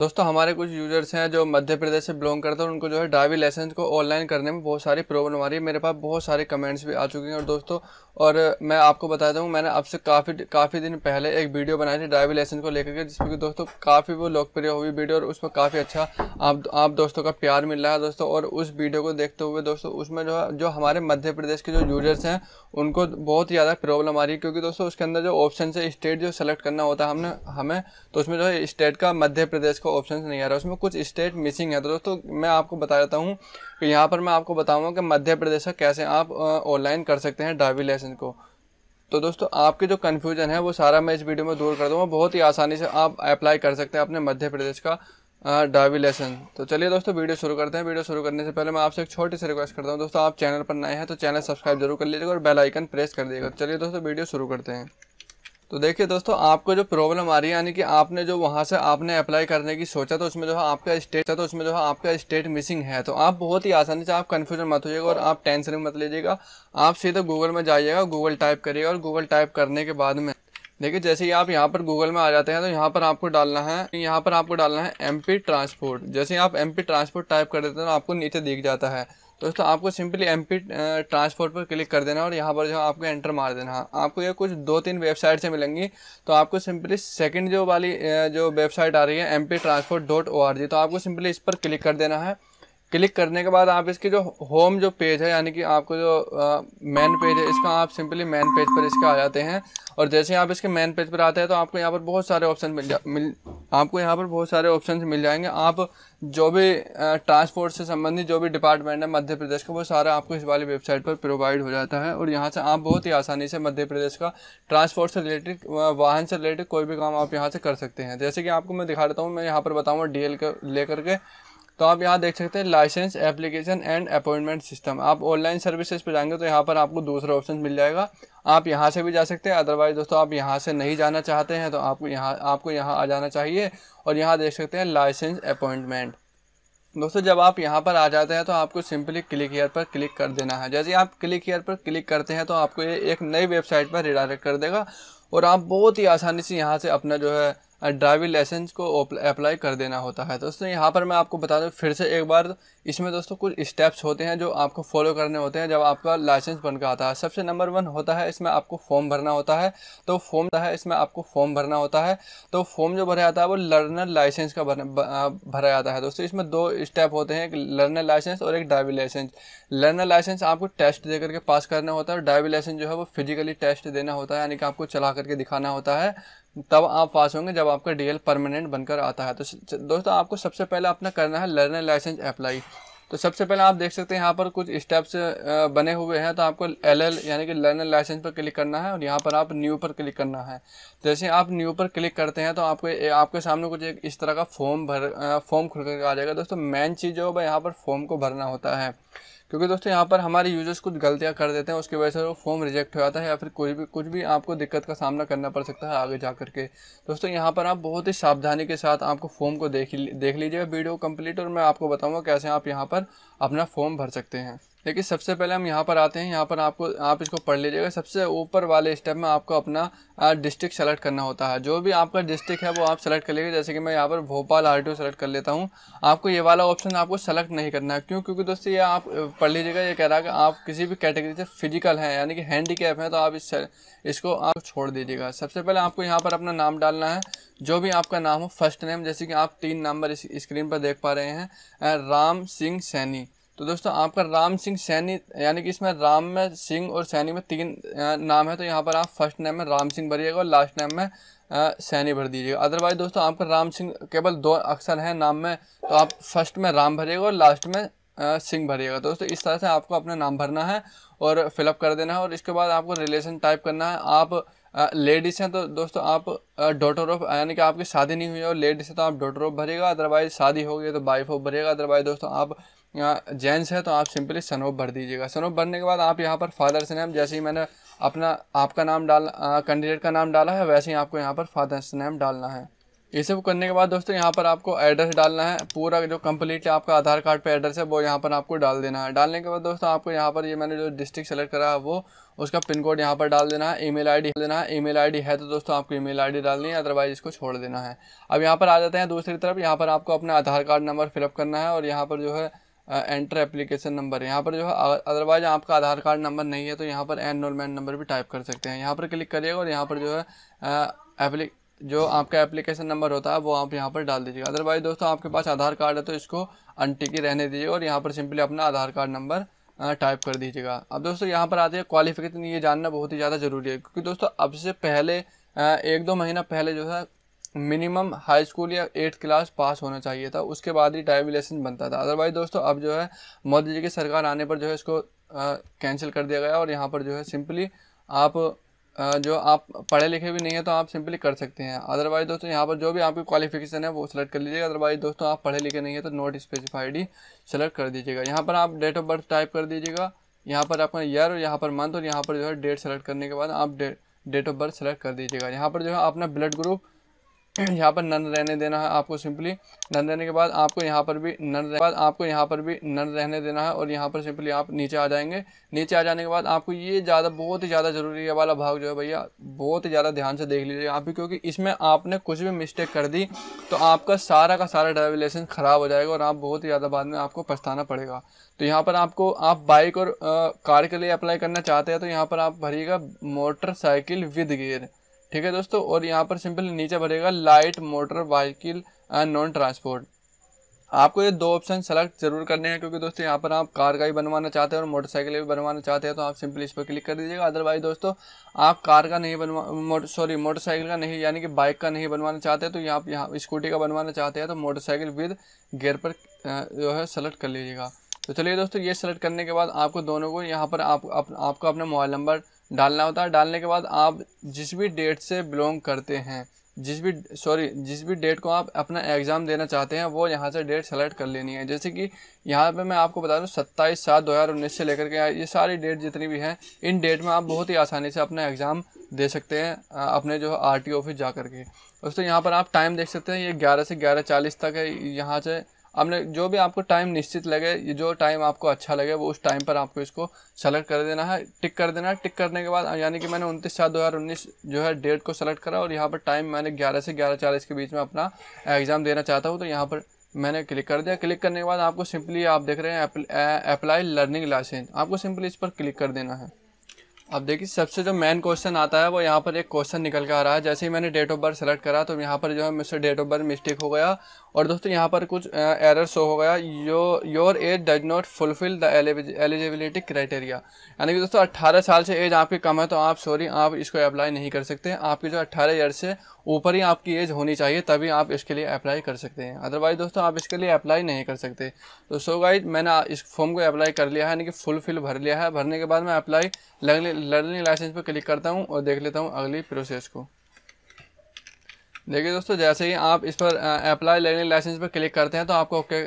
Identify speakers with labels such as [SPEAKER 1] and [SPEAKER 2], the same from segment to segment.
[SPEAKER 1] दोस्तों हमारे कुछ यूजर्स हैं जो मध्य प्रदेश से बिलोंग करते हैं उनको जो है ड्राइविंग लाइसेंस को ऑनलाइन करने में बहुत सारी प्रॉब्लम आ रही है मेरे पास बहुत सारे कमेंट्स भी आ चुके हैं और दोस्तों और मैं आपको बता दूं मैंने आपसे काफ़ी काफ़ी दिन पहले एक वीडियो बनाई थी ड्राइविंग लाइसेंस को लेकर के जिसमें कि दोस्तों काफ़ी वो लोकप्रिय हुई वीडियो और उसमें काफ़ी अच्छा आप आप दोस्तों का प्यार मिल रहा है दोस्तों और उस वीडियो को देखते हुए दोस्तों उसमें जो है जो हमारे मध्य प्रदेश के जो यूजर्स हैं उनको बहुत ज़्यादा प्रॉब्लम आ रही है क्योंकि दोस्तों उसके अंदर जो ऑप्शन है स्टेट जो सेलेक्ट करना होता है हमने हमें तो उसमें जो है स्टेट का मध्य प्रदेश इसका ऑप्शन नहीं आ रहा उसमें कुछ स्टेट मिसिंग है तो दोस्तों मैं आपको बता देता हूँ कि यहाँ पर मैं आपको बताऊँगा कि मध्य प्रदेश का कैसे आप ऑनलाइन कर सकते हैं ड्राइविंग लाइसेंस को तो दोस्तों आपके जो कन्फ्यूजन है वो सारा मैं इस वीडियो में दूर कर दूँगा बहुत ही आसानी से आप अप्लाई कर सकते हैं अपने मध्य प्रदेश का ड्राइविंग लाइसेंस तो चलिए दोस्तों वीडियो शुरू करते हैं वीडियो शुरू करने से पहले मैं आपसे एक छोटी सी रिक्वेस्ट करता हूँ दोस्तों आप चैनल पर नए हैं तो चैनल सब्सक्राइब जरूर कर लीजिएगा और बेल आइकन प्रेस कर दीजिएगा तो चलिए दोस्तों वीडियो शुरू करते हैं तो देखिए दोस्तों आपको जो प्रॉब्लम आ रही है यानी कि आपने जो वहाँ से आपने अप्लाई करने की सोचा तो उसमें जो है आपका स्टेट था तो उसमें जो है आपका स्टेट मिसिंग है तो आप बहुत ही आसानी से आप कन्फ्यूजन मत होइएगा और आप टेंशन मत लीजिएगा आप सीधे गूगल में जाइएगा गूगल टाइप करिएगा और गूगल टाइप करने के बाद में देखिए जैसे ही आप यहाँ पर गूगल में आ जाते हैं तो यहाँ पर आपको डालना है यहाँ पर आपको डालना है एम ट्रांसपोर्ट जैसे आप एम ट्रांसपोर्ट टाइप कर देते हैं तो आपको नीचे दिख जाता है तो दोस्तों आपको सिंपली एम पी ट्रांसपोर्ट पर क्लिक कर देना और यहाँ पर जो आपको एंटर मार देना आपको ये कुछ दो तीन वेबसाइट से मिलेंगी तो आपको सिंपली सेकंड जो वाली जो वेबसाइट आ रही है M P transport dot O R G तो आपको सिंपली इस पर क्लिक कर देना है क्लिक करने के बाद आप इसके जो होम जो पेज है यानी कि आपको जो मेन पेज है इसका आप सिंपली मेन पेज पर इसके आ जाते हैं और जैसे आप इसके मेन पेज पर आते हैं तो आपको यहाँ पर बहुत सारे ऑप्शन मिल जा मिल आपको यहाँ पर बहुत सारे ऑप्शन मिल जाएंगे आप जो भी ट्रांसपोर्ट से संबंधित जो भी डिपार्टमेंट है मध्य प्रदेश का वो सारा आपको इस वाली वेबसाइट पर प्रोवाइड हो जाता है और यहाँ से आप बहुत ही आसानी से मध्य प्रदेश का ट्रांसपोर्ट से रिलेटेड वाहन से रिलेटेड कोई भी काम आप यहाँ से कर सकते हैं जैसे कि आपको मैं दिखा देता हूँ मैं यहाँ पर बताऊँगा डी एल के ले के तो आप यहाँ देख सकते हैं license application and appointment system आप ऑनलाइन सर्विसेज पे जाएंगे तो यहाँ पर आपको दूसरा ऑप्शन मिल जाएगा आप यहाँ से भी जा सकते हैं अदरवाइज दोस्तों आप यहाँ से नहीं जाना चाहते हैं तो आपको यहाँ आपको यहाँ आ जाना चाहिए और यहाँ देख सकते हैं लाइसेंस अपॉइंटमेंट दोस्तों जब आप यहाँ पर आ जाते हैं तो आपको सिंपली क्लिक हेयर पर क्लिक कर देना है जैसे आप क्लिक हेयर पर क्लिक करते हैं तो आपको ये एक नई वेबसाइट पर रिडायरेक्ट कर देगा और आप बहुत ही आसानी से यहाँ से अपना जो है ड्राइविंग लाइसेंस को अप्लाई कर देना होता है दोस्तों यहाँ पर मैं आपको बता दूँ फिर से एक बार इसमें दोस्तों कुछ स्टेप्स होते हैं जो आपको फॉलो करने होते हैं जब आपका लाइसेंस बनकर आता है सबसे नंबर वन होता है इसमें आपको फॉर्म भरना होता है तो फॉर्म है इसमें आपको फॉर्म भरना होता है तो फॉर्म जो भरा जाता है वो लर्नर लाइसेंस का भरा जाता है दोस्तों इसमें दो स्टेप होते हैं एक लर्नर लाइसेंस और एक ड्राइविंग लाइसेंस लर्नर लाइसेंस आपको टेस्ट दे करके पास करना होता है और ड्राइविंग लाइसेंस जो है वो फिजिकली टेस्ट देना होता है यानी कि आपको चला करके दिखाना होता है तब आप पास होंगे जब आपका डी परमानेंट बनकर आता है तो दोस्तों आपको सबसे पहले अपना करना है लर्नर लाइसेंस अप्लाई तो सबसे पहले आप देख सकते हैं यहाँ पर कुछ स्टेप्स बने हुए हैं तो आपको एल एल यानी कि लर्नर लाइसेंस पर क्लिक करना है और यहाँ पर आप न्यू पर क्लिक करना है तो जैसे आप न्यू पर क्लिक करते हैं तो आपको आपके सामने कुछ एक इस तरह का फॉर्म भर फॉर्म खुल कर आ जाएगा दोस्तों मेन चीज़ जो है यहाँ पर फॉर्म को भरना होता है क्योंकि दोस्तों यहाँ पर हमारे यूजर्स कुछ गलतियाँ कर देते हैं उसकी वजह से वो फॉर्म रिजेक्ट हो जाता है या फिर कोई भी कुछ भी आपको दिक्कत का सामना करना पड़ सकता है आगे जा करके दोस्तों यहाँ पर आप बहुत ही सावधानी के साथ आपको फॉर्म को देख देख लीजिएगा वीडियो कंप्लीट और मैं आपको बताऊँगा कैसे आप यहाँ पर अपना फॉर्म भर सकते हैं देखिए सबसे पहले हम यहाँ पर आते हैं यहाँ पर आपको आप इसको पढ़ लीजिएगा सबसे ऊपर वाले स्टेप में आपको अपना डिस्ट्रिक्ट सेलेक्ट करना होता है जो भी आपका डिस्ट्रिक्ट है वो आप सेलेक्ट कर लीजिए जैसे कि मैं यहाँ पर भोपाल आर टी सेलेक्ट कर लेता हूँ आपको ये वाला ऑप्शन आपको सेलेक्ट नहीं करना है क्यों क्योंकि दोस्तों ये आप पढ़ लीजिएगा ये कह रहा है कि आप किसी भी कैटेगरी से फिजिकल हैं यानी कि हैंडीकैप हैं तो आप इस इसको आप छोड़ दीजिएगा सबसे पहले आपको यहाँ पर अपना नाम डालना है जो भी आपका नाम हो फर्स्ट नेम जैसे कि आप तीन नंबर स्क्रीन पर देख पा रहे हैं राम सिंह सैनी तो दोस्तों आपका राम सिंह सैनी यानी कि इसमें राम में सिंह और सैनी में तीन नाम है तो यहाँ पर आप फर्स्ट नेम में राम सिंह भरिएगा और लास्ट नेम में सैनी भर दीजिएगा अदरवाइज दोस्तों आपका राम सिंह केवल दो अक्षर हैं नाम में तो आप फर्स्ट में राम भरिएगा और लास्ट में सिंह भरिएगा दोस्तों इस तरह से आपको अपना नाम भरना है और फिलअप कर देना है और इसके बाद आपको रिलेशन टाइप करना है आप लेडीज़ हैं तो दोस्तों आप डॉटर ऑफ यानी कि आपकी शादी नहीं हुई है और लेडीज़ हैं तो आप डॉटर ऑफ भरेगा अदरवाइज शादी हो गई तो वाइफ ऑफ भरेगा अदरवाइज दोस्तों आप यहाँ जेंट्स है तो आप सिंपली सनोप भर दीजिएगा सनोप भरने के बाद आप यहाँ पर फादर्स नेम जैसे ही मैंने अपना आपका नाम डाल कैंडिडेट का नाम डाला है वैसे ही आपको यहाँ पर फादर्स नेम डालना है ये सब करने के बाद दोस्तों यहाँ पर आपको एड्रेस डालना है पूरा जो कम्प्लीट आपका आधार कार्ड पर एड्रेस है वो यहाँ पर आपको डाल देना है डालने के बाद दोस्तों आपको यहाँ पर ये मैंने जो डिस्ट्रिक्ट सेलेक्ट करा है वो उसका पिन कोड यहाँ पर डाल देना है ईमेल आईडी देना है ईमेल आईडी है तो दोस्तों आपको ईमेल आईडी डालनी है अदरवाइज इसको छोड़ देना है अब यहाँ पर आ जाते हैं दूसरी तरफ यहाँ पर आपको अपना आधार कार्ड नंबर फिलअप करना है और यहाँ पर जो है एंटर एप्लीकेशन नंबर है यहाँ पर जो है अदरवाइज आपका आधार कार्ड नंबर नहीं है तो यहाँ पर एनरोलमेंट नंबर भी टाइप कर सकते हैं यहाँ पर क्लिक करिएगा और यहाँ पर जो है एप्ली जो आपका एप्लीकेशन नंबर होता है वो आप यहाँ पर डाल दीजिएगा अदरवाइज दोस्तों आपके पास आधार कार्ड है तो इसको अनटिकी रहने दीजिए और यहाँ पर सिंपली अपना आधार कार्ड नंबर टाइप कर दीजिएगा अब दोस्तों यहाँ पर आते हैं क्वालिफिकेशन ये जानना बहुत ही ज़्यादा ज़रूरी है क्योंकि दोस्तों अब से पहले एक दो महीना पहले जो है मिनिमम हाई स्कूल या एट्थ क्लास पास होना चाहिए था उसके बाद ही ड्राइविंग लाइसेंस बनता था अदरवाइज दोस्तों अब जो है मोदी जी की सरकार आने पर जो है इसको कैंसिल कर दिया गया और यहाँ पर जो है सिंपली आप आ, जो आप पढ़े लिखे भी नहीं है तो आप सिंपली कर सकते हैं अदरवाइज दोस्तों यहाँ पर जो भी आपकी क्वालिफिकेशन है वो सेलेक्ट कर लीजिएगा अदरवाइज दोस्तों आप पढ़े लिखे नहीं है तो नॉट स्पेसिफाइड ही सेलेक्ट कर दीजिएगा यहाँ पर आप डेट ऑफ बर्थ टाइप कर दीजिएगा यहाँ पर आपका ईयर और यहाँ पर मंथ और यहाँ पर जो है डेट सेलेक्ट करने के बाद आप डेट ऑफ बर्थ सेलेक्ट कर दीजिएगा यहाँ पर जो है अपना ब्लड ग्रुप यहाँ पर नन रहने देना है आपको सिंपली नन रहने के बाद आपको यहाँ पर भी नन रहने के बाद आपको यहाँ पर भी नन रहने देना है और यहाँ पर सिंपली आप नीचे आ जाएंगे नीचे आ जाने के बाद आपको ये ज़्यादा बहुत ही ज़्यादा ज़रूरी है वाला भाग जो है भैया बहुत ही ज़्यादा ध्यान से देख लीजिए आप भी क्योंकि इसमें आपने कुछ भी मिस्टेक कर दी तो आपका सारा का सारा ड्राइविंग लाइसेंस ख़राब हो जाएगा और आप बहुत ही ज़्यादा बाद में आपको पछताना पड़ेगा तो यहाँ पर आपको आप बाइक और कार के लिए अप्लाई करना चाहते हैं तो यहाँ पर आप भरिएगा मोटरसाइकिल विद गियर ठीक है दोस्तों और यहाँ पर सिंपल नीचे भरेगा light motor vehicle and non transport आपको ये दो ऑप्शन सेलेक्ट जरूर करने हैं क्योंकि दोस्तों यहाँ पर आप कार का भी बनवाना चाहते हैं और मोटरसाइकिल भी बनवाना चाहते हैं तो आप सिंपली इस पर क्लिक कर दीजिएगा अदरवाइज दोस्तों आप कार का नहीं बनवा मोटर सॉरी मोटरसाइकिल का नहीं यानी कि बाइक का नहीं बनवाना चाहते तो यहाँ यहाँ स्कूटी का बनवाना चाहते हैं तो मोटरसाइकिल विद गेयर पर जो है सेलेक्ट कर लीजिएगा तो चलिए दोस्तों ये सेलेक्ट करने के बाद आपको दोनों को यहाँ पर आप, आप, आपका अपना मोबाइल नंबर डालना होता है डालने के बाद आप जिस भी डेट से बिलोंग करते हैं जिस भी सॉरी जिस भी डेट को आप अपना एग्ज़ाम देना चाहते हैं वो यहाँ से डेट सेलेक्ट कर लेनी है जैसे कि यहाँ पे मैं आपको बता दूँ सत्ताईस सात दो हज़ार उन्नीस से लेकर के ये सारी डेट जितनी भी हैं इन डेट में आप बहुत ही आसानी से अपना एग्ज़ाम दे सकते हैं अपने जो आर टी ऑफिस जा कर के उससे यहाँ पर आप टाइम देख सकते हैं ये ग्यारह से ग्यारह चालीस तक है यहाँ से आपने जो भी आपको टाइम निश्चित लगे जो टाइम आपको अच्छा लगे वो उस टाइम पर आपको इसको सेलेक्ट कर देना है टिक कर देना है टिक करने के बाद यानी कि मैंने उनतीस चार दो हज़ार उन्नीस जो है डेट को सेलेक्ट करा और यहाँ पर टाइम मैंने ग्यारह से ग्यारह चालीस के बीच में अपना एग्ज़ाम देना चाहता हूँ तो यहाँ पर मैंने क्लिक कर दिया क्लिक करने के बाद आपको सिंपली आप देख रहे हैं अप्लाई लर्निंग लाइसेंस आपको सिंपली इस पर क्लिक कर देना है अब देखिए सबसे जो मेन क्वेश्चन आता है वो यहाँ पर एक क्वेश्चन निकल कर आ रहा है जैसे ही मैंने डेट ऑफ बर्थ सेलेक्ट करा तो यहाँ पर जो है मुझसे डेट ऑफ बर्थ मिस्टेक हो गया और दोस्तों यहाँ पर कुछ एरर शो हो गया yo your age does not fulfil the eligibility criteria यानी कि दोस्तों 18 साल से एज आपकी कम है तो आप सॉरी आप इसको अप्लाई नहीं कर सकते आपकी जो 18 ईयर से ऊपर ही आपकी एज होनी चाहिए तभी आप इसके लिए अप्लाई कर सकते हैं अदरवाइज दोस्तों आप इसके लिए अप्लाई नहीं कर सकते तो सो गाइज मैंने इस फॉर्म को अप्लाई कर लिया है यानी कि फुलफिल भर लिया है भरने के बाद मैं अप्लाई लर्निंग लाइसेंस पर क्लिक करता हूँ और देख लेता हूँ अगली प्रोसेस को देखिए दोस्तों जैसे ही आप इस पर अप्लाई लर्निंग लाइसेंस पर क्लिक करते हैं तो आपको ओके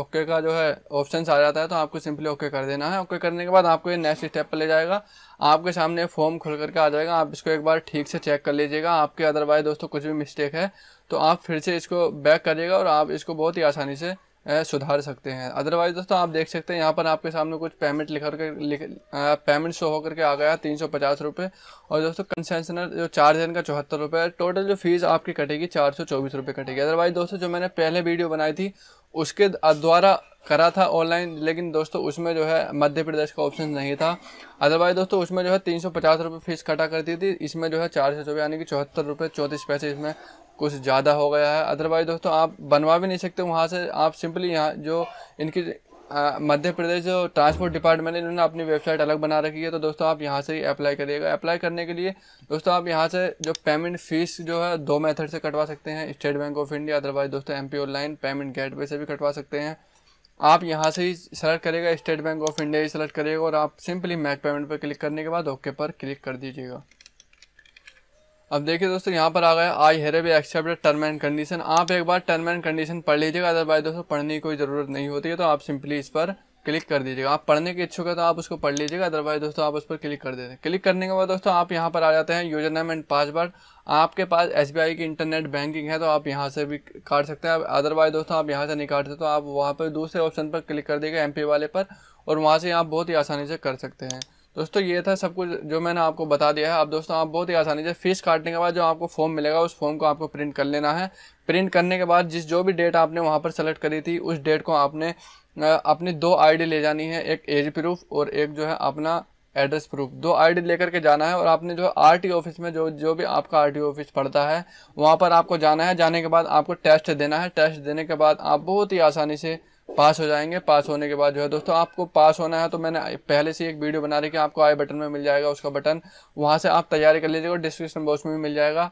[SPEAKER 1] ओके का जो है ऑप्शन आ जाता है तो आपको सिंपली ओके कर देना है ओके करने के बाद आपको ये नेक्स्ट स्टेप पर ले जाएगा आपके सामने फॉर्म खुल करके आ जाएगा आप इसको एक बार ठीक से चेक कर लीजिएगा आपके अदरवाइज दोस्तों कुछ भी मिस्टेक है तो आप फिर से इसको बैक करिएगा और आप इसको बहुत ही आसानी से सुधार सकते हैं अदरवाइज दोस्तों आप देख सकते हैं यहाँ पर आपके सामने कुछ पेमेंट लिख कर लिख पेमेंट शो होकर के आ गया तीन सौ पचास रुपये और दोस्तों कंसेशनल जो चार्ज है इनका चौहत्तर रुपये है टोटल जो फीस आपकी कटेगी चार सौ चौबीस रुपये कटेगी अदरवाइज दोस्तों जो मैंने पहले वीडियो बनाई थी उसके द्वारा करा था ऑनलाइन लेकिन दोस्तों उसमें जो है मध्य प्रदेश का ऑप्शन नहीं था अदरवाइज दोस्तों उसमें जो है तीन सौ पचास रुपये फीस कटा करती थी इसमें जो है चार सौ चौबीस यानी कि चौहत्तर रुपये चौंतीस पैसे इसमें कुछ ज़्यादा हो गया है अदरवाइज दोस्तों आप बनवा भी नहीं सकते वहाँ से आप सिंपली यहाँ जो इनकी मध्य प्रदेश जो ट्रांसपोर्ट डिपार्टमेंट है इन्होंने अपनी वेबसाइट अलग बना रखी है तो दोस्तों आप यहाँ से ही अप्लाई करिएगा अप्लाई करने के लिए दोस्तों आप यहाँ से जो पेमेंट फीस जो है दो मेथड से कटवा सकते हैं State Bank of India otherwise दोस्तों एम ऑनलाइन पेमेंट गेट से भी कटवा सकते हैं आप यहाँ से ही सेलेक्ट करेगा स्टेट बैंक ऑफ इंडिया ही सेलेक्ट करिएगा और आप सिंपली मैक पेमेंट पर क्लिक करने के बाद ओके पर क्लिक कर दीजिएगा अब देखिए दोस्तों यहाँ पर आ गया आई हेरे भी एक्सेप्टेड टर्म एंड कंडीशन आप एक बार टर्म एंड कंडीशन पढ़ लीजिएगा अदरवाइज दोस्तों पढ़ने की कोई ज़रूरत नहीं होती है तो आप सिंपली इस पर क्लिक कर दीजिएगा आप पढ़ने के इच्छुक है तो आप उसको पढ़ लीजिएगा अदरवाइज दोस्तों आप उस पर क्लिक कर देते हैं क्लिक करने के बाद दोस्तों आप यहाँ पर आ जाते हैं यूजर नेम एंड पासवर्ड आपके पास एस की इंटरनेट बैंकिंग है तो आप यहाँ से भी काट सकते हैं अदरवाइज दोस्तों आप यहाँ से नहीं काटते तो आप वहाँ पर दूसरे ऑप्शन पर क्लिक कर देगा एम वाले पर और वहाँ से आप बहुत ही आसानी से कर सकते हैं दोस्तों ये था सब कुछ जो मैंने आपको बता दिया है आप दोस्तों आप बहुत ही आसानी से फ़ीस काटने के बाद जो आपको फॉर्म मिलेगा उस फॉर्म को आपको प्रिंट कर लेना है प्रिंट करने के बाद जिस जो भी डेट आपने वहाँ पर सेलेक्ट करी थी उस डेट को आपने अपनी दो आईडी ले जानी है एक एज प्रूफ और एक जो है अपना एड्रेस प्रूफ दो आईडी लेकर के जाना है और आपने जो आरटी ऑफिस में जो जो भी आपका आरटी ऑफिस पड़ता है वहाँ पर आपको जाना है जाने के बाद आपको टेस्ट देना है टेस्ट देने के बाद आप बहुत ही आसानी से पास हो जाएंगे पास होने के बाद जो है दोस्तों आपको पास होना है तो मैंने पहले से एक वीडियो बना रखी है आपको आई बटन में मिल जाएगा उसका बटन वहाँ से आप तैयारी कर लीजिएगा डिस्क्रिप्शन बॉक्स में भी मिल जाएगा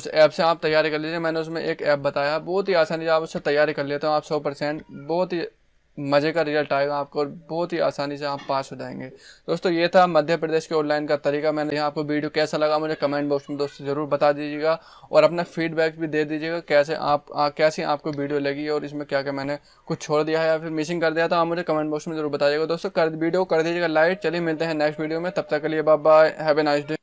[SPEAKER 1] उस ऐप से आप तैयारी कर लीजिए मैंने उसमें एक ऐप बताया बहुत ही आसानी से आप उससे तैयारी कर लेते हो आप सौ परसेंट बहुत ही मज़े का रिजल्ट आएगा आपको और बहुत ही आसानी से आप पास हो जाएंगे दोस्तों ये था मध्य प्रदेश के ऑनलाइन का तरीका मैंने यहाँ आपको वीडियो कैसा लगा मुझे कमेंट बॉक्स में दोस्तों ज़रूर बता दीजिएगा और अपना फीडबैक भी दे दीजिएगा कैसे आप आ, कैसी आपको वीडियो लगी और इसमें क्या क्या मैंने कुछ छोड़ दिया है या फिर मिसिंग कर दिया तो आप मुझे कमेंट बॉक्स में जरूर बताइएगा दोस्तों कर वीडियो कर दीजिएगा लाइक चलिए मिलते हैं नेक्स्ट वीडियो में तब तक के लिए bye bye have a nice day